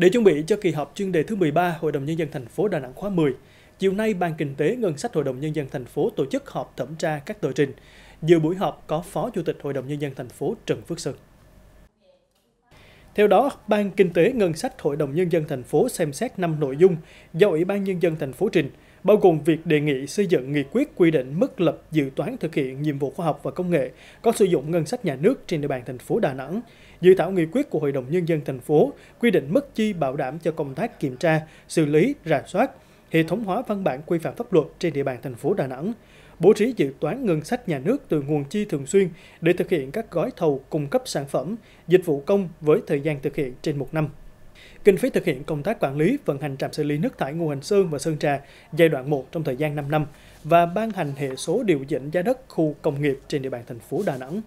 Để chuẩn bị cho kỳ họp chuyên đề thứ 13 Hội đồng Nhân dân thành phố Đà Nẵng khóa 10, chiều nay Ban Kinh tế Ngân sách Hội đồng Nhân dân thành phố tổ chức họp thẩm tra các tờ trình. Dự buổi họp có Phó Chủ tịch Hội đồng Nhân dân thành phố Trần Phước Sơn. Theo đó, Ban Kinh tế Ngân sách Hội đồng Nhân dân thành phố xem xét 5 nội dung do Ủy ban Nhân dân thành phố trình – bao gồm việc đề nghị xây dựng nghị quyết quy định mức lập dự toán thực hiện nhiệm vụ khoa học và công nghệ có sử dụng ngân sách nhà nước trên địa bàn thành phố Đà Nẵng. Dự thảo nghị quyết của Hội đồng Nhân dân thành phố quy định mức chi bảo đảm cho công tác kiểm tra, xử lý, rà soát, hệ thống hóa văn bản quy phạm pháp luật trên địa bàn thành phố Đà Nẵng bố trí dự toán ngân sách nhà nước từ nguồn chi thường xuyên để thực hiện các gói thầu cung cấp sản phẩm, dịch vụ công với thời gian thực hiện trên một năm kinh phí thực hiện công tác quản lý, vận hành trạm xử lý nước thải Ngô hành Sơn và Sơn Trà giai đoạn 1 trong thời gian 5 năm và ban hành hệ số điều chỉnh giá đất khu công nghiệp trên địa bàn thành phố Đà Nẵng